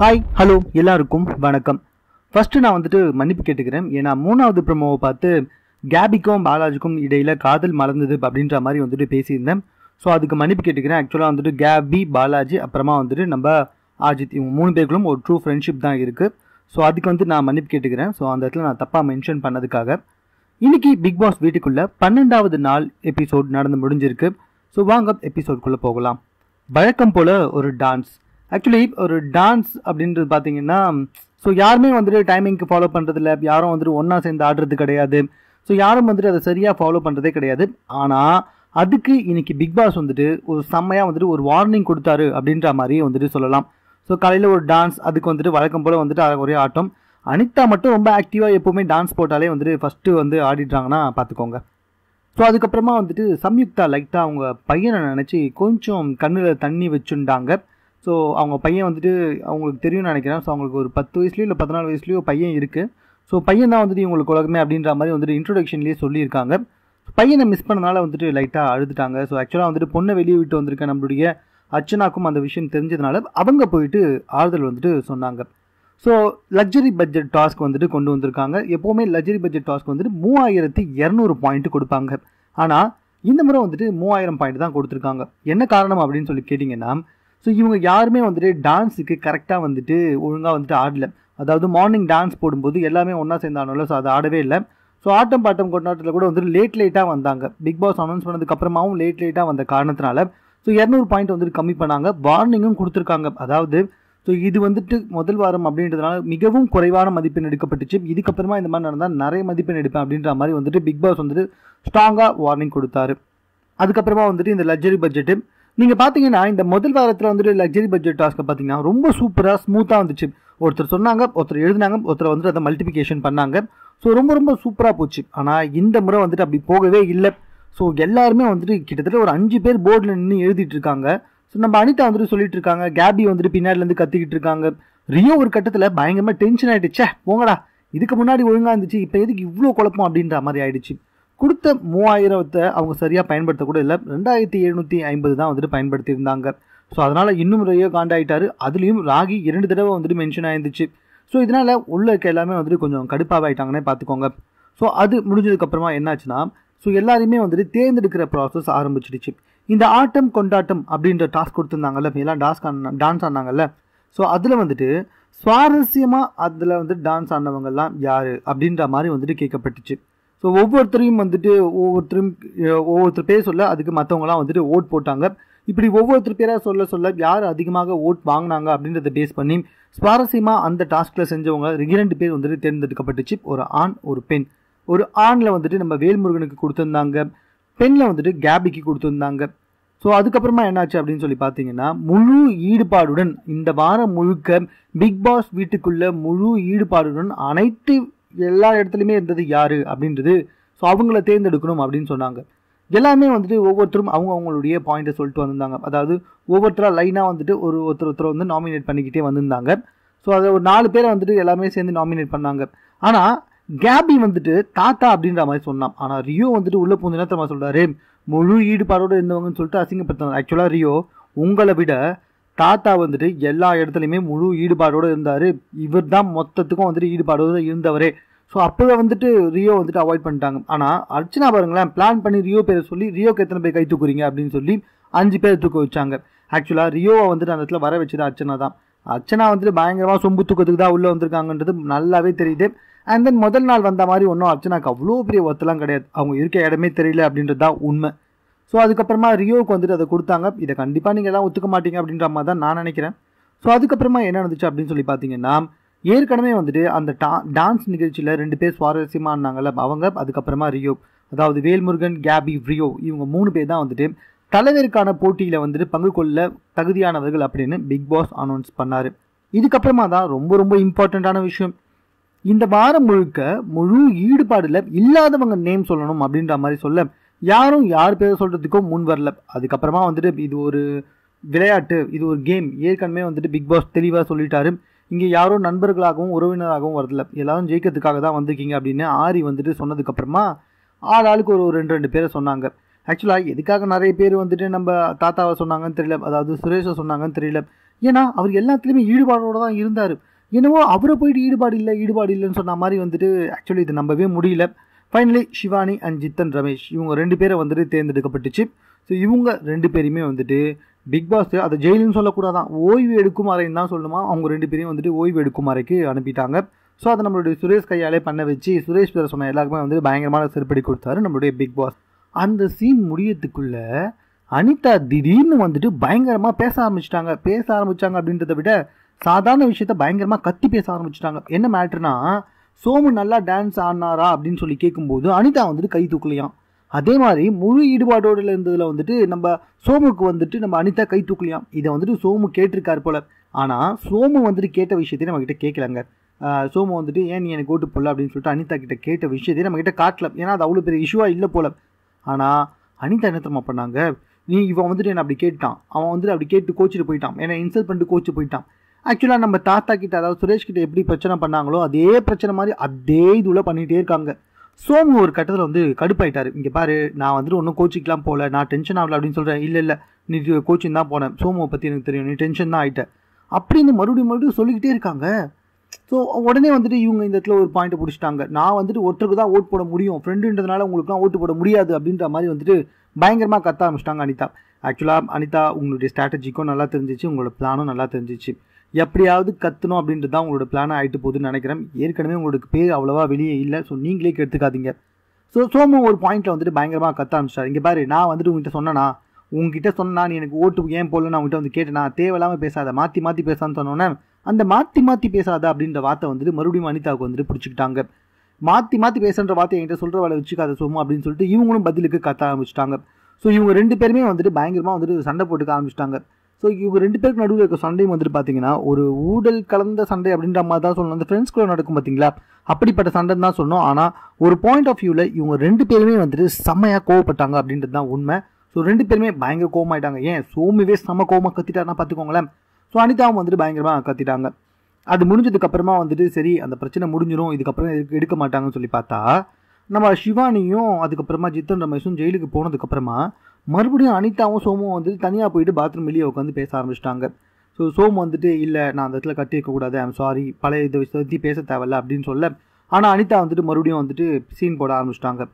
hi hello எல்லாருக்கும் வணக்கம் first நான் வந்துட்டு மன்னிப்பு கேட்டுக்கிறேன் ஏன்னா மூணாவது ப்ரமோவை பார்த்து கேபிக்கும் பாலாஜிக்கும் இடையில் காதல் மலர்ந்தது அப்படின்ற மாதிரி வந்துட்டு பேசியிருந்தேன் ஸோ அதுக்கு மன்னிப்பு கேட்டுக்கிறேன் ஆக்சுவலாக வந்துட்டு கேபி பாலாஜி அப்புறமா வந்துட்டு நம்ம ஆஜித் இவங்க மூணு பேருக்குள்ளும் ஒரு ட்ரூ ஃப்ரெண்ட்ஷிப் தான் இருக்குது ஸோ அதுக்கு வந்து நான் மன்னிப்பு கேட்டுக்கிறேன் ஸோ அந்த இடத்துல நான் தப்பாக மென்ஷன் பண்ணதுக்காக இன்றைக்கி பிக் பாஸ் வீட்டுக்குள்ளே பன்னெண்டாவது நாள் எபிசோட் நடந்து முடிஞ்சிருக்கு ஸோ வாங்க எபிசோட்குள்ளே போகலாம் வழக்கம் போல் ஒரு டான்ஸ் ஆக்சுவலி ஒரு டான்ஸ் அப்படின்றது பார்த்தீங்கன்னா ஸோ யாருமே வந்துட்டு டைமிங்க்கு ஃபாலோ பண்ணுறதில்ல யாரும் வந்துட்டு ஒன்றா சேர்ந்து ஆடுறது கிடையாது ஸோ யாரும் வந்துட்டு அதை சரியாக ஃபாலோ பண்ணுறதே கிடையாது ஆனால் அதுக்கு இன்னைக்கு பிக் பாஸ் வந்துட்டு ஒரு செம்மையாக வந்துட்டு ஒரு வார்னிங் கொடுத்தாரு அப்படின்ற மாதிரி வந்துட்டு சொல்லலாம் ஸோ காலையில் ஒரு டான்ஸ் அதுக்கு வந்துட்டு வழக்கம் போல் வந்துட்டு ஒரே ஆட்டம் அனிதா மட்டும் ரொம்ப ஆக்டிவாக எப்போவுமே டான்ஸ் போட்டாலே வந்துட்டு ஃபஸ்ட்டு வந்து ஆடிடுறாங்கன்னா பார்த்துக்கோங்க ஸோ அதுக்கப்புறமா வந்துட்டு சம்யுக்தா லைட்டாக அவங்க பையனை நினச்சி கொஞ்சம் கண்ணில் தண்ணி வச்சுருந்தாங்க ஸோ அவங்க பையன் வந்துட்டு அவங்களுக்கு தெரியும்னு நினைக்கிறேன் ஸோ அவங்களுக்கு ஒரு பத்து வயசுலேயோ இல்லை பதினாலு வயசுலேயோ பையன் இருக்குது ஸோ பையன் தான் வந்துட்டு இவங்களுக்கு உலகமே அப்படின்ற மாதிரி வந்துட்டு இன்ட்ரொடக்ஷன்லேயே சொல்லியிருக்காங்க பையனை மிஸ் பண்ணனால வந்துட்டு லைட்டாக அழுதுட்டாங்க ஸோ ஆக்சுவலாக வந்துட்டு பொண்ணை வெளியே விட்டு வந்திருக்க நம்மளுடைய அர்ச்சனாக்கும் அந்த விஷயம் தெரிஞ்சதுனால அவங்க போயிட்டு ஆறுதல் வந்துட்டு சொன்னாங்க ஸோ லக்ஸரி பட்ஜெட் டாஸ்க் வந்துட்டு கொண்டு வந்திருக்காங்க எப்போவுமே லக்ஸரி பட்ஜெட் டாஸ்க் வந்துட்டு மூவாயிரத்தி இரநூறு பாயிண்ட் கொடுப்பாங்க ஆனால் இந்த முறை வந்துட்டு மூவாயிரம் பாயிண்ட் தான் கொடுத்துருக்காங்க என்ன காரணம் அப்படின்னு சொல்லி கேட்டிங்கன்னா ஸோ இவங்க யாருமே வந்துட்டு டான்ஸுக்கு கரெக்டாக வந்துட்டு ஒழுங்காக வந்துட்டு ஆடல அதாவது மார்னிங் டான்ஸ் போடும்போது எல்லாமே ஒன்றா சேர்ந்தானோ ஸோ அது ஆடவே இல்லை ஸோ ஆட்டம் பாட்டம் கொண்டாட்டத்தில் கூட வந்துட்டு லேட் லேட்டாக வந்தாங்க பிக் பாஸ் அனௌன்ஸ் பண்ணதுக்கப்புறமாவும் லேட் லேட்டாக வந்த காரணத்தினால ஸோ இரநூறு பாயிண்ட் வந்துட்டு கம்மி பண்ணாங்க வார்னிங்கும் கொடுத்துருக்காங்க அதாவது ஸோ இது வந்துட்டு முதல் வாரம் அப்படின்றதுனால மிகவும் குறைவான மதிப்பெண் எடுக்கப்பட்டுச்சு இதுக்கப்புறமா இந்த மாதிரி நடந்தால் நிறைய மதிப்பெண் எடுப்பேன் அப்படின்ற மாதிரி வந்துட்டு பிக் பாஸ் வந்துட்டு ஸ்ட்ராங்காக வார்னிங் கொடுத்தாரு அதுக்கப்புறமா வந்துட்டு இந்த லக்ஸரி பட்ஜெட்டு நீங்கள் பார்த்தீங்கன்னா இந்த முதல் வாரத்தில் வந்துட்டு லக்ஸரி பட்ஜெட் டாஸ்க்கு பார்த்தீங்கன்னா ரொம்ப சூப்பராக ஸ்மூத்தாக வந்துச்சு ஒருத்தர் சொன்னாங்க ஒருத்தர் எழுதினாங்க ஒருத்தர் வந்துட்டு அதை மல்டிபிகேஷன் பண்ணாங்க ஸோ ரொம்ப ரொம்ப சூப்பராக போச்சு ஆனால் இந்த முறை வந்துட்டு அப்படி போகவே இல்லை ஸோ எல்லாருமே வந்துட்டு கிட்டத்தட்ட ஒரு அஞ்சு பேர் போர்டில் நின்று எழுதிட்டு இருக்காங்க ஸோ நம்ம அனிதா வந்துட்டு சொல்லிட்டு இருக்காங்க கேபி வந்துட்டு பின்னாடிலேருந்து கத்திக்கிட்டு இருக்காங்க ரியோ ஒரு கட்டத்தில் பயங்கரமாக டென்ஷன் ஆகிடுச்சே போங்கடா இதுக்கு முன்னாடி ஒழுங்காக இருந்துச்சு இப்போ எதுக்கு இவ்வளோ குழப்பம் அப்படின்ற மாதிரி ஆயிடுச்சு கொடுத்த மூவாயிரத்தை அவங்க சரியாக பயன்படுத்தக்கூட இல்லை ரெண்டாயிரத்தி எழுநூற்றி ஐம்பது தான் வந்துட்டு பயன்படுத்தியிருந்தாங்க ஸோ அதனால் இன்னும் ரியோ காண்டாயிட்டார் அதுலேயும் ராகி இரண்டு தடவை வந்துட்டு மென்ஷன் ஆயிருந்துச்சு ஸோ இதனால் உள்ள இருக்க எல்லாமே வந்துட்டு கொஞ்சம் கடுப்பாக பார்த்துக்கோங்க ஸோ அது முடிஞ்சதுக்கப்புறமா என்னாச்சுன்னா ஸோ எல்லாருமே வந்துட்டு தேர்ந்தெடுக்கிற ப்ராசஸ் ஆரம்பிச்சிடுச்சு இந்த ஆட்டம் கொண்டாட்டம் அப்படின்ற டாஸ்க் கொடுத்துருந்தாங்கல்ல எல்லாம் டாஸ்க் டான்ஸ் ஆனாங்கல்ல ஸோ அதில் வந்துட்டு சுவாரஸ்யமாக அதில் வந்துட்டு டான்ஸ் ஆனவங்கள்லாம் யார் அப்படின்ற மாதிரி வந்துட்டு கேட்கப்பட்டுச்சு ஸோ ஒவ்வொருத்தரையும் வந்துட்டு ஒவ்வொருத்தரும் ஒவ்வொருத்தர் பேர் சொல்ல அதுக்கு மற்றவங்களாம் வந்துட்டு ஓட் போட்டாங்க இப்படி ஒவ்வொருத்தர் பேராக சொல்ல சொல்ல யார் அதிகமாக ஓட் வாங்கினாங்க அப்படின்றத பேஸ் பண்ணி சுவாரஸ்யமாக அந்த டாஸ்கில் செஞ்சவங்க இரண்டு பேர் வந்துட்டு தேர்ந்தெடுக்கப்பட்டுச்சு ஒரு ஆண் ஒரு பெண் ஒரு ஆணில் வந்துட்டு நம்ம வேல்முருகனுக்கு கொடுத்துருந்தாங்க பெண்ணில் வந்துட்டு கேபிக்கு கொடுத்துருந்தாங்க ஸோ அதுக்கப்புறமா என்னாச்சு அப்படின்னு சொல்லி பார்த்தீங்கன்னா முழு ஈடுபாடுடன் இந்த வாரம் முழுக்க பிக் பாஸ் வீட்டுக்குள்ளே முழு ஈடுபாடுடன் அனைத்து எல்லா இடத்துலையுமே இருந்தது யார் அப்படின்றது ஸோ அவங்கள தேர்ந்தெடுக்கணும் அப்படின்னு சொன்னாங்க எல்லாமே வந்துட்டு ஒவ்வொருத்தரும் அவங்க அவங்களுடைய பாயிண்ட்டை சொல்லிட்டு வந்திருந்தாங்க அதாவது ஒவ்வொருத்தராக லைனாக வந்துட்டு ஒரு ஒருத்தர் ஒருத்தரை வந்து நாமினேட் பண்ணிக்கிட்டே வந்திருந்தாங்க ஸோ அதை ஒரு நாலு பேரை வந்துட்டு எல்லாமே சேர்ந்து நாமினேட் பண்ணாங்க ஆனால் கேபி வந்துட்டு தாத்தா அப்படின்ற மாதிரி சொன்னான் ஆனால் ரியோ வந்துட்டு உள்ளே போன நேரத்தில் சொல்கிறாரு முழு ஈடுபாடோடு இருந்தவங்கன்னு சொல்லிட்டு அசிங்கப்படுத்தினாங்க ஆக்சுவலாக ரியோ உங்களை விட தாத்தா வந்துட்டு எல்லா இடத்துலையுமே முழு ஈடுபாடோடு இருந்தார் இவர் தான் மொத்தத்துக்கும் வந்துட்டு ஈடுபாடோடு இருந்தவரே ஸோ அப்போ வந்துட்டு ரியோ வந்துட்டு அவாய்ட் பண்ணிட்டாங்க ஆனால் அர்ச்சனா பாருங்களேன் பிளான் பண்ணி ரியோ பேரை சொல்லி ரியோக்கு எத்தனை பேர் கை தூக்குறீங்க அப்படின்னு சொல்லி அஞ்சு பேர் தூக்க வச்சாங்க ஆக்சுவலாக ரியோவை வந்துட்டு அந்த இடத்துல வர வச்சது அர்ச்சனா தான் அர்ச்சனா வந்துட்டு பயங்கரமாக சொம்பு தூக்கத்துக்கு தான் உள்ளே வந்திருக்காங்கன்றது நல்லாவே தெரியுது அண்ட் தென் முதல் நாள் வந்த மாதிரி ஒன்றும் அர்ச்சனாக்கு அவ்வளோ பெரிய ஒத்தலாம் கிடையாது அவங்க இருக்க இடமே தெரியல அப்படின்றது தான் உண்மை ஸோ அதுக்கப்புறமா ரியோவுக்கு வந்துட்டு அதை கொடுத்தாங்க இதை கண்டிப்பாக நீங்கள் எல்லாம் ஒத்துக்க மாட்டீங்க அப்படின்ற மாதிரி தான் நான் நினைக்கிறேன் ஸோ அதுக்கப்புறமா என்ன நடந்துச்சு அப்படின்னு சொல்லி பார்த்தீங்கன்னா ஏற்கனவே வந்துட்டு அந்த டா டான்ஸ் நிகழ்ச்சியில் ரெண்டு பேர் சுவாரஸ்யமாக இருந்தாங்கல்ல அவங்க அதுக்கப்புறமா ரியோ அதாவது வேல்முருகன் கேபி ரியோ இவங்க மூணு பேர் தான் வந்துட்டு தலைவருக்கான போட்டியில் வந்துட்டு பங்கு கொள்ள தகுதியானவர்கள் அப்படின்னு பிக் பாஸ் அனௌன்ஸ் பண்ணார் இதுக்கப்புறமா தான் ரொம்ப ரொம்ப இம்பார்ட்டண்ட்டான விஷயம் இந்த வாரம் முழுக்க முழு ஈடுபாடில் இல்லாதவங்க நேம் சொல்லணும் அப்படின்ற மாதிரி சொல்ல யாரும் யார் பேர் சொல்கிறதுக்கும் முன் வரல அதுக்கப்புறமா வந்துட்டு இது ஒரு விளையாட்டு இது ஒரு கேம் ஏற்கனவே வந்துட்டு பிக் பாஸ் தெளிவாக சொல்லிட்டாரு இங்கே யாரும் நண்பர்களாகவும் உறவினராகவும் வரதில்ல எல்லாரும் ஜெயிக்கிறதுக்காக தான் வந்திருக்கீங்க அப்படின்னு ஆரி வந்துட்டு சொன்னதுக்கப்புறமா ஆறு ஆளுக்கு ஒரு ரெண்டு ரெண்டு பேரை சொன்னாங்க ஆக்சுவலாக எதுக்காக நிறைய பேர் வந்துட்டு நம்ம தாத்தாவை சொன்னாங்கன்னு தெரியல அதாவது சுரேஷை சொன்னாங்கன்னு தெரியல ஏன்னா அவர் எல்லாத்துலேயுமே ஈடுபாடோடு தான் இருந்தார் என்னவோ அவரை போயிட்டு ஈடுபாடு இல்லை ஈடுபாடு இல்லைன்னு சொன்ன மாதிரி வந்துட்டு ஆக்சுவலி இது நம்பவே முடியல ஃபைனலி ஷிவானி அண்ட் ஜித்தன் ரமேஷ் இவங்க ரெண்டு பேரை வந்துட்டு தேர்ந்தெடுக்கப்பட்டுச்சு ஸோ இவங்க ரெண்டு பேருமே வந்துட்டு பிக் பாஸ் அதை ஜெயிலுன்னு சொல்லக்கூடாதான் ஓய்வு எடுக்கும் அறைன்னு தான் சொல்லணுமா அவங்க ரெண்டு பேரையும் வந்துட்டு ஓய்வு எடுக்கும் அறைக்கு அனுப்பிட்டாங்க ஸோ அதை நம்மளுடைய சுரேஷ் கையாலே பண்ண வச்சு சுரேஷ் பேரை சொன்ன எல்லாருக்குமே வந்து பயங்கரமான செருப்படி கொடுத்தாரு நம்மளுடைய பிக் பாஸ் அந்த சீன் முடியத்துக்குள்ள அனிதா திடீர்னு வந்துட்டு பயங்கரமாக பேச ஆரம்பிச்சிட்டாங்க பேச ஆரம்பித்தாங்க அப்படின்றத விட சாதாரண விஷயத்த பயங்கரமாக கத்தி பேச ஆரம்பிச்சிட்டாங்க என்ன மேட்ருனா சோமு நல்லா டான்ஸ் ஆனாரா அப்படின்னு சொல்லி கேட்கும்போது அனிதா வந்துட்டு கை தூக்கலையாம் அதே மாதிரி முழு ஈடுபாடோடு இருந்ததில் வந்துட்டு நம்ம சோமுக்கு வந்துட்டு நம்ம அனிதா கை தூக்கலையாம் இதை வந்துட்டு சோமு கேட்டிருக்கார் போல ஆனால் சோமு வந்துட்டு கேட்ட விஷயத்தையும் நம்மக்கிட்ட கேட்கலங்க சோமு வந்துட்டு ஏன் நீ எனக்கு ஓட்டு போடல அப்படின்னு சொல்லிட்டு அனிதா கிட்ட கேட்ட விஷயத்தையும் நம்மக்கிட்ட காட்டல ஏன்னா அது அவ்வளோ பெரிய இஷ்யூவாக இல்லை போல ஆனால் அனிதா என்ன பண்ணாங்க நீ இவன் வந்துட்டு என்னை அப்படி கேட்டான் அவன் வந்துட்டு அப்படி கேட்டு கோச்சிட்டு போயிட்டான் என்னை இன்சல்ட் பண்ணிட்டு கோச்சு போயிட்டான் ஆக்சுவலாக நம்ம தாத்தா கிட்ட அதாவது சுரேஷ் கிட்ட எப்படி பிரச்சனை பண்ணாங்களோ அதே பிரச்சனை மாதிரி அதே இதுவில் பண்ணிகிட்டே இருக்காங்க சோமு ஒரு கட்டத்தில் வந்து கடுப்பாயிட்டார் இங்கே பாரு நான் வந்துட்டு ஒன்றும் கோச்சிக்கெலாம் போகல நான் டென்ஷன் ஆகல அப்படின்னு சொல்கிறேன் இல்லை இல்லை நீ கோச்சிங் தான் போனேன் சோமுவை பற்றி எனக்கு தெரியும் நீ டென்ஷன் தான் ஆகிட்ட அப்படின்னு மறுபடியும் மறுபடியும் சொல்லிக்கிட்டே இருக்காங்க ஸோ உடனே வந்துட்டு இவங்க இந்த இடத்துல ஒரு பாயிண்ட் பிடிச்சிட்டாங்க நான் வந்துட்டு ஒருத்தருக்கு தான் ஓட் போட முடியும் ஃப்ரெண்டுன்றதுனால உங்களுக்குலாம் ஓட்டு போட முடியாது அப்படின்ற மாதிரி வந்துட்டு பயங்கரமாக கத்த ஆரம்பிச்சிட்டாங்க அனிதா ஆக்சுவலாக அனிதா உங்களுடைய ஸ்ட்ராட்டஜிக்கும் நல்லா தெரிஞ்சிச்சு உங்களோட பிளானும் நல்லா தெரிஞ்சிச்சு எப்படியாவது கத்தணும் அப்படின்றது தான் உங்களோட பிளான் ஆகிட்டு போகுதுன்னு நினைக்கிறேன் ஏற்கனவே உங்களுக்கு பேர் அவ்வளோவா வெளியே இல்லை ஸோ நீங்களே கெடுத்துக்காதீங்க ஸோ சோமு ஒரு பாயிண்ட்டில் வந்துட்டு பயங்கரமாக கத்த ஆரம்பிச்சிட்டார் இங்கே பாரு நான் வந்துட்டு உங்ககிட்ட சொன்னேன்னா உங்ககிட்ட சொன்னா நீ எனக்கு ஓட்டு ஏன் போடல நான் உங்ககிட்ட வந்து கேட்டேனா தேவையில்லாமல் பேசாத மாற்றி மாற்றி பேசான்னு சொன்னோன்னே அந்த மாற்றி மாற்றி பேசாத அப்படின்ற வார்த்தை வந்துட்டு மறுபடியும் அனிதாவுக்கு வந்துட்டு பிடிச்சிக்கிட்டாங்க மாற்றி மாற்றி பேசுகிற வார்த்தை என்கிட்ட சொல்கிற வேலை வச்சுக்காத சோமு அப்படின்னு சொல்லிட்டு இவங்களும் பதிலுக்கு கத்த ஆரம்பிச்சிட்டாங்க ஸோ இவங்க ரெண்டு பேருமே வந்துட்டு பயங்கரமாக வந்துட்டு சண்டை போட்டுக்க ஆரம்பிச்சிட்டாங்க ஸோ இவங்க ரெண்டு பேருக்கு நடுவில் இருக்க சண்டையும் வந்துட்டு பார்த்தீங்கன்னா ஒரு ஊடல் கலந்த சண்டை அப்படின்ற மாதிரி தான் சொல்லணும் அந்த ஃப்ரெண்ட்ஸ் கூட நடக்கும் பார்த்தீங்களா அப்படிப்பட்ட சண்டை தான் சொன்னோம் ஆனால் ஒரு பாயிண்ட் ஆஃப் வியூவில் இவங்க ரெண்டு பேருமே வந்துட்டு செம்மையாக கோவப்பட்டாங்க அப்படின்றது தான் உண்மை ஸோ ரெண்டு பேருமே பயங்கர கோவமாயிட்டாங்க ஏன் சோமிவே செம கோவமாக கத்திட்டாருன்னா பார்த்துக்கோங்களேன் ஸோ அனிதாவும் வந்துட்டு பயங்கரமாக கத்திட்டாங்க அது முடிஞ்சதுக்கப்புறமா வந்துட்டு சரி அந்த பிரச்சனை முடிஞ்சிடும் இதுக்கப்புறம் எடுக்க மாட்டாங்கன்னு சொல்லி பார்த்தா நம்ம சிவானியும் அதுக்கப்புறமா ஜித்தன் ரமேஷும் ஜெயிலுக்கு போனதுக்கப்புறமா மறுபடியும் அனிதாவும் சோமும் வந்துட்டு தனியாக போயிட்டு பாத்ரூம் வெளியே உட்காந்து பேச ஆரம்பிச்சிட்டாங்க ஸோ சோம் வந்துட்டு இல்லை நான் அந்த இடத்துல கட்டியிருக்கக்கூடாது ஐம் சாரி பழைய இதை பற்றி பேச தேவையில்ல அப்படின்னு சொல்ல ஆனால் அனிதா வந்துட்டு மறுபடியும் வந்துட்டு சீன் போட ஆரம்பிச்சிட்டாங்க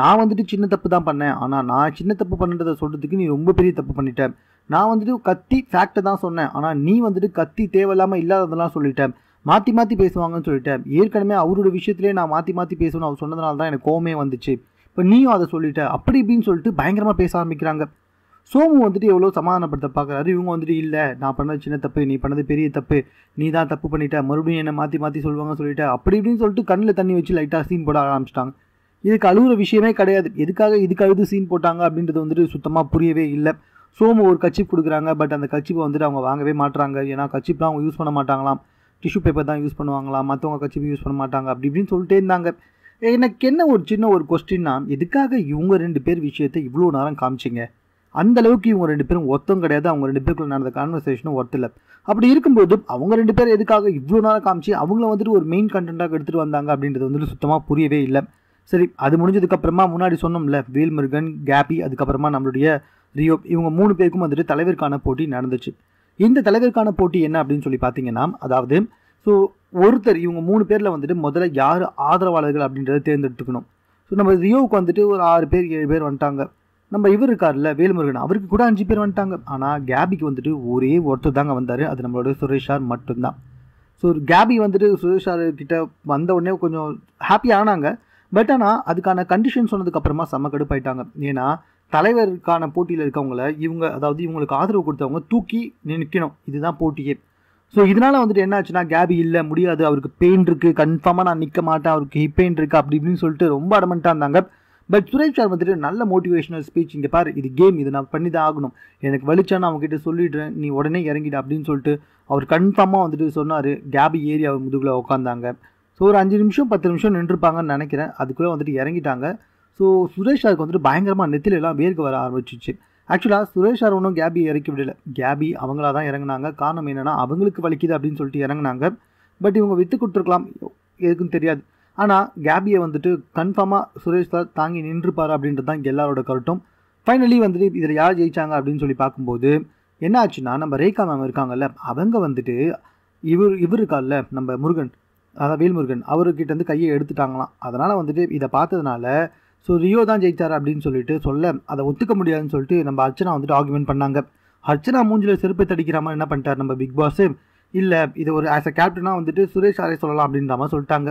நான் வந்துட்டு சின்ன தப்பு தான் பண்ணேன் ஆனால் நான் சின்ன தப்பு பண்ணுறதை சொல்கிறதுக்கு நீ ரொம்ப பெரிய தப்பு பண்ணிட்டேன் நான் வந்துட்டு கத்தி ஃபேக்டை தான் சொன்னேன் ஆனால் நீ வந்துட்டு கத்தி தேவையில்லாமல் இல்லாததெல்லாம் சொல்லிட்டேன் மாற்றி மாற்றி பேசுவாங்கன்னு சொல்லிட்டேன் ஏற்கனவே அவரோட விஷயத்துலேயே நான் மாற்றி மாற்றி பேசணும்னு அவர் சொன்னதுனால தான் எனக்கு கோமே வந்துச்சு இப்போ நீயும் அதை சொல்லிட்ட அப்படி இப்படின்னு சொல்லிட்டு பயங்கரமாக பேச ஆரம்பிக்கிறாங்க சோமு வந்துட்டு எவ்வளோ சமாதானப்படுத்த பார்க்குறாரு இவங்க வந்துட்டு இல்லை நான் பண்ணது சின்ன தப்பு நீ பண்ணது பெரிய தப்பு நீ தான் தப்பு பண்ணிட்ட மறுபடியும் என்னை மாற்றி மாற்றி சொல்லுவாங்க சொல்லிட்டு அப்படி இப்படின்னு சொல்லிட்டு கண்ணில் தண்ணி வச்சு லைட்டாக சீன் போட ஆரம்பிச்சிட்டாங்க இதுக்கு அழுகிற விஷயமே கிடையாது எதுக்காக இதுக்கு அழுது சீன் போட்டாங்க அப்படின்றது வந்துட்டு சுத்தமாக புரியவே இல்லை சோமு ஒரு கட்சி கொடுக்குறாங்க பட் அந்த கட்சிப்பை வந்துட்டு அவங்க வாங்கவே மாட்டுறாங்க ஏன்னா கட்சிப்பெலாம் அவங்க யூஸ் பண்ண மாட்டாங்களாம் டிஷ்யூ பேப்பர் தான் யூஸ் பண்ணுவாங்களாம் மற்றவங்க கச்சிப்பு யூஸ் பண்ண மாட்டாங்க அப்படி இப்படின்னு சொல்லிட்டே இருந்தாங்க எனக்கு என்ன ஒரு சின்ன ஒரு கொஸ்டின்னா எதுக்காக இவங்க ரெண்டு பேர் விஷயத்தை இவ்வளோ நேரம் காமிச்சிங்க அந்த அளவுக்கு இவங்க ரெண்டு பேரும் ஒத்தம் கிடையாது அவங்க ரெண்டு பேருக்குள்ள நடந்த கான்வர்சேஷனும் ஒருத்தில் அப்படி இருக்கும்போது அவங்க ரெண்டு பேர் எதுக்காக இவ்வளோ நேரம் காமிச்சு அவங்கள வந்துட்டு ஒரு மெயின் கண்டென்ட்டாக எடுத்துகிட்டு வந்தாங்க அப்படின்றது வந்துட்டு சுத்தமாக புரியவே இல்லை சரி அது முடிஞ்சதுக்கப்புறமா முன்னாடி சொன்னோம்ல வேல்முருகன் கேபி அதுக்கப்புறமா நம்மளுடைய ரியோ இவங்க மூணு பேருக்கும் வந்துட்டு தலைவருக்கான போட்டி நடந்துச்சு இந்த தலைவருக்கான போட்டி என்ன அப்படின்னு சொல்லி பார்த்தீங்கன்னா அதாவது ஸோ ஒருத்தர் இவங்க மூணு பேரில் வந்துட்டு முதல்ல யார் ஆதரவாளர்கள் அப்படின்றத தேர்ந்தெடுத்துக்கணும் ஸோ நம்ம ரியோவுக்கு வந்துட்டு ஒரு ஆறு பேர் ஏழு பேர் வந்துட்டாங்க நம்ம இவர் இருக்கார்ல வேலுமுருகன் அவருக்கு கூட அஞ்சு பேர் வந்துட்டாங்க ஆனால் கேபிக்கு வந்துட்டு ஒரே ஒருத்தர் தாங்க வந்தார் அது நம்மளோட சுரேஷார் மட்டும்தான் ஸோ கேபி வந்துட்டு சுரேஷார் கிட்ட வந்த உடனே கொஞ்சம் ஹாப்பி ஆனாங்க பட் ஆனால் அதுக்கான கண்டிஷன் சொன்னதுக்கப்புறமா செம்ம கடுப்பாயிட்டாங்க ஏன்னா தலைவருக்கான போட்டியில் இருக்கவங்கள இவங்க அதாவது இவங்களுக்கு ஆதரவு கொடுத்தவங்க தூக்கி நிற்கணும் இதுதான் போட்டியே ஸோ இதனால் வந்துட்டு என்ன ஆச்சுன்னா கேபி இல்லை முடியாது அவருக்கு பெயின் இருக்குது கன்ஃபார்மாக நான் நிற்க மாட்டேன் அவருக்கு ஹிப் பெயின் இருக்குது அப்படி இப்படின்னு சொல்லிட்டு ரொம்ப அடமெண்ட்டாக இருந்தாங்க பட் சுரேஷ் சார் வந்துட்டு நல்ல மோட்டிவேஷனல் ஸ்பீச் இங்கே பாரு இது கேம் இது நான் பண்ணி தான் ஆகணும் எனக்கு அவங்க அவங்ககிட்ட சொல்லிடுறேன் நீ உடனே இறங்கிடு அப்படின்னு சொல்லிட்டு அவர் கன்ஃபார்மாக வந்துட்டு சொன்னார் கேபி ஏறி அவர் முதுகில் உட்காந்தாங்க ஸோ ஒரு அஞ்சு நிமிஷம் பத்து நிமிஷம் நின்றுருப்பாங்கன்னு நினைக்கிறேன் அதுக்குள்ளே வந்துட்டு இறங்கிட்டாங்க ஸோ சுரேஷ் சாருக்கு வந்துட்டு பயங்கரமாக நெத்திலெல்லாம் வேர்க்க வர ஆரம்பிச்சிச்சு ஆக்சுவலாக சுரேஷ் அருணும் கேபி இறக்கி விடலை கேபி அவங்களா தான் இறங்கினாங்க காரணம் என்னென்னா அவங்களுக்கு வலிக்குது அப்படின்னு சொல்லிட்டு இறங்கினாங்க பட் இவங்க விற்று கொடுத்துருக்கலாம் எதுக்கும் தெரியாது ஆனால் கேபியை வந்துட்டு கன்ஃபார்மாக சுரேஷ் தான் தாங்கி நின்றுப்பார் அப்படின்றது தான் எல்லாரோட கருட்டும் ஃபைனலி வந்துட்டு இதில் யார் ஜெயித்தாங்க அப்படின்னு சொல்லி பார்க்கும்போது என்ன ஆச்சுன்னா நம்ம ரேகா மேம் இருக்காங்கல்ல அவங்க வந்துட்டு இவர் இவர் இருக்கார்ல நம்ம முருகன் அதான் வேல்முருகன் அவர்கிட்ட வந்து கையை எடுத்துட்டாங்களாம் அதனால் வந்துட்டு இதை பார்த்ததுனால ஸோ ரியோ தான் ஜெயித்தார் அப்படின்னு சொல்லிட்டு சொல்ல அதை ஒத்துக்க முடியாதுன்னு சொல்லிட்டு நம்ம அர்ச்சனா வந்துட்டு ஆர்குமெண்ட் பண்ணாங்க அர்ச்சனா மூஞ்சில் செருப்பை தடிக்கிற மாதிரி என்ன பண்ணிட்டார் நம்ம பிக் பாஸ் இல்லை இது ஒரு ஆஸ் அ கேப்டனாக வந்துட்டு சுரேஷ் ஆரே சொல்லலாம் அப்படின்ற மாதிரி சொல்லிட்டாங்க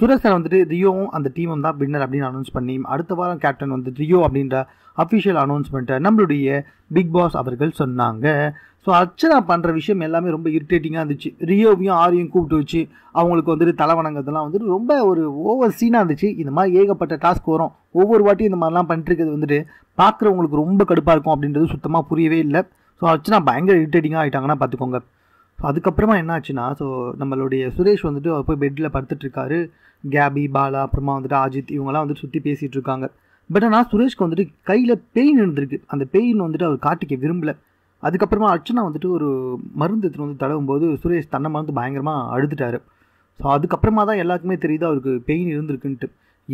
சுரேஷன் வந்துட்டு ரியோவும் அந்த டீமும் தான் பின்னர் அப்படின்னு அனௌன்ஸ் பண்ணி அடுத்த வாரம் கேப்டன் வந்து ரியோ அப்படின்ற அஃபிஷியல் அனௌன்ஸ்மெண்ட்டை நம்மளுடைய பிக் பாஸ் அவர்கள் சொன்னாங்க ஸோ அர்ச்சனா பண்ணுற விஷயம் எல்லாமே ரொம்ப இரிட்டேட்டிங்காக இருந்துச்சு ரியோவையும் ஆரியும் கூப்பிட்டு வச்சு அவங்களுக்கு வந்துட்டு தலை வந்துட்டு ரொம்ப ஒரு ஓவர் சீனாக இருந்துச்சு இந்த மாதிரி ஏகப்பட்ட டாஸ்க் வரும் ஒவ்வொரு வாட்டியும் இந்த மாதிரிலாம் இருக்கிறது வந்துட்டு பார்க்குறவங்களுக்கு ரொம்ப கடுப்பாக இருக்கும் அப்படின்றது சுத்தமாக புரியவே இல்லை ஸோ அர்ச்சனா பயங்கர இரிட்டேட்டிங்காக ஆகிட்டாங்கன்னா பார்த்துக்கோங்க அதுக்கப்புறமா என்ன ஆச்சுன்னா ஸோ நம்மளுடைய சுரேஷ் வந்துட்டு அவர் போய் பெட்டில் இருக்காரு கேபி பாலா அப்புறமா வந்துட்டு அஜித் இவங்கெல்லாம் வந்துட்டு சுற்றி பேசிகிட்டு இருக்காங்க பட் ஆனால் சுரேஷ்க்கு வந்துட்டு கையில் பெயின் இருந்திருக்கு அந்த பெயின் வந்துட்டு அவர் காட்டிக்க விரும்பலை அதுக்கப்புறமா அர்ச்சனா வந்துட்டு ஒரு மருந்து எடுத்துகிட்டு வந்து தடவும் போது சுரேஷ் தன்னை மருந்து பயங்கரமாக அழுதுட்டார் ஸோ அதுக்கப்புறமா தான் எல்லாருக்குமே தெரியுது அவருக்கு பெயின் இருந்திருக்குன்ட்டு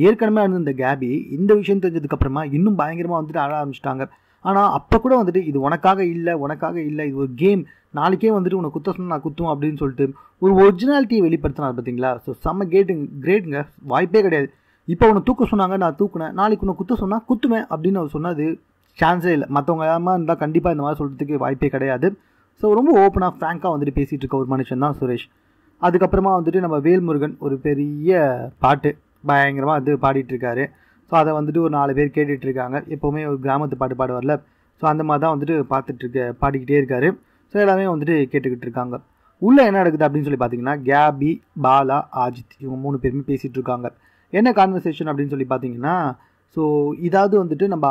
ஏற்கனவே இருந்த இந்த கேபி இந்த விஷயம் தெரிஞ்சதுக்கப்புறமா இன்னும் பயங்கரமாக வந்துட்டு அழ ஆரம்பிச்சிட்டாங்க ஆனால் அப்போ கூட வந்துட்டு இது உனக்காக இல்லை உனக்காக இல்லை இது ஒரு கேம் நாளைக்கே வந்துட்டு உனக்கு குத்த சொன்னால் நான் குத்தும் அப்படின்னு சொல்லிட்டு ஒரு ஒரிஜினாலிட்டியை வெளிப்படுத்தினார் பார்த்தீங்களா ஸோ செம்ம கேட்டுங்க கிரேட்டுங்க வாய்ப்பே கிடையாது இப்போ உன்னை தூக்க சொன்னாங்க நான் தூக்குனேன் நாளைக்கு உன்னை குத்த சொன்னால் குத்துவேன் அப்படின்னு அவர் சொன்னது சான்ஸே இல்லை மற்றவங்க ஏமா இருந்தால் கண்டிப்பாக இந்த மாதிரி சொல்கிறதுக்கு வாய்ப்பே கிடையாது ஸோ ரொம்ப ஓப்பனாக ஃப்ராங்காக வந்துட்டு பேசிகிட்டு இருக்க ஒரு மனுஷன் தான் சுரேஷ் அதுக்கப்புறமா வந்துட்டு நம்ம வேல்முருகன் ஒரு பெரிய பாட்டு பயங்கரமாக வந்து பாடிட்டுருக்காரு ஸோ அதை வந்துட்டு ஒரு நாலு பேர் கேட்டுட்ருக்காங்க எப்போவுமே ஒரு கிராமத்து பாட்டு பாடு வரல ஸோ அந்த மாதிரி தான் வந்துட்டு பார்த்துட்ருக்க பாடிக்கிட்டே இருக்காரு ஸோ எல்லாமே வந்துட்டு கேட்டுக்கிட்டு இருக்காங்க உள்ளே என்ன நடக்குது அப்படின்னு சொல்லி பார்த்தீங்கன்னா கேபி பாலா அஜித் இவங்க மூணு பேருமே பேசிகிட்டு இருக்காங்க என்ன கான்வர்சேஷன் அப்படின்னு சொல்லி பார்த்தீங்கன்னா ஸோ இதாவது வந்துட்டு நம்ம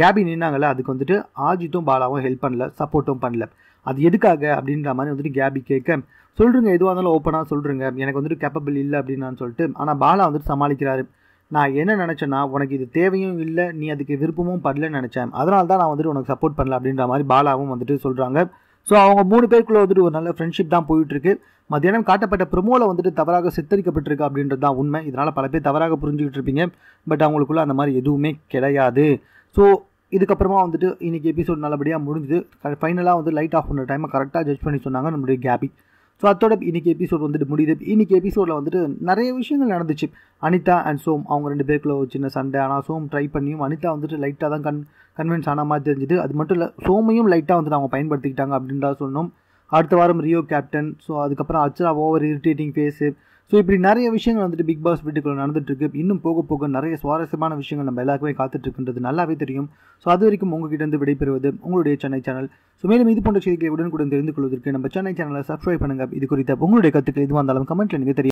கேபி நின்னாங்கல்ல அதுக்கு வந்துட்டு ஆஜித்தும் பாலாவும் ஹெல்ப் பண்ணல சப்போர்ட்டும் பண்ணல அது எதுக்காக அப்படின்ற மாதிரி வந்துட்டு கேபி கேட்க சொல்கிறேங்க எதுவாக இருந்தாலும் ஓப்பனாக சொல்கிறேங்க எனக்கு வந்துட்டு கேப்பபிள் இல்லை அப்படின்னு நான் சொல்லிட்டு ஆனால் பாலா வந்துட்டு சமாளிக்கிறாரு நான் என்ன நினச்சேன்னா உனக்கு இது தேவையும் இல்லை நீ அதுக்கு விருப்பமும் படலன்னு நினச்சேன் அதனால தான் நான் வந்துட்டு உனக்கு சப்போர்ட் பண்ணல அப்படின்ற மாதிரி பாலாவும் வந்துட்டு சொல்கிறாங்க ஸோ அவங்க மூணு பேருக்குள்ளே வந்துட்டு ஒரு நல்ல ஃப்ரெண்ட்ஷிப் தான் போயிட்டுருக்கு மத்தியானம் காட்டப்பட்ட ப்ரொமோவில் வந்துட்டு தவறாக சித்தரிக்கப்பட்டிருக்கு அப்படின்றது தான் உண்மை இதனால் பல பேர் தவறாக புரிஞ்சுக்கிட்டு இருப்பீங்க பட் அவங்களுக்குள்ள அந்த மாதிரி எதுவுமே கிடையாது ஸோ இதுக்கப்புறமா வந்துட்டு இன்றைக்கி எபிசோட் நல்லபடியாக முடிஞ்சுது ஃபைனலாக வந்து லைட் ஆஃப் பண்ணுற டைமை கரெக்டாக ஜட்ஜ் பண்ணி சொன்னாங்க நம்மளுடைய கேபி ஸோ அதோட இன்றைக்கி எபிசோட் வந்துட்டு முடியுது இன்றைக்கி எபிசோடில் வந்துட்டு நிறைய விஷயங்கள் நடந்துச்சு அனிதா அண்ட் சோம் அவங்க ரெண்டு பேருக்குள்ள ஒரு சின்ன சண்டை ஆனால் சோம் ட்ரை பண்ணியும் அனிதா வந்துட்டு லைட்டாக தான் கன் கன்வின்ஸ் ஆன மாதிரி தெரிஞ்சுது அது மட்டும் இல்லை சோமையும் லைட்டாக வந்துட்டு அவங்க பயன்படுத்திக்கிட்டாங்க அப்படின்றத சொன்னோம் அடுத்த வாரம் ரியோ கேப்டன் ஸோ அதுக்கப்புறம் Archana over irritating face so இப்படி நிறைய விஷயங்கள் வந்துட்டு பிக் பாஸ் வீட்டுக்குள்ள நடந்துட்டுருக்கு இன்னும் போக போக நிறைய சுவாரஸ்யமான விஷயங்கள் நம்ம எல்லாருக்குமே காத்துட்ருக்குன்றது நல்லாவே தெரியும் ஸோ அது வரைக்கும் உங்ககிட்டருந்து விடைபெறுவது உங்களுடைய சென்னை சேனல் ஸோ மேலும் இது போன்ற செய்திகளை உடனுக்குடன் தெரிந்து கொள்வதற்கு நம்ம சென்னை சேனலை சப்ஸ்கிரைப் பண்ணுங்கள் இது குறித்த உங்களுடைய கருத்துக்கள் எதுவாக இருந்தாலும் கமெண்ட்டில் நீங்கள் தெரியும்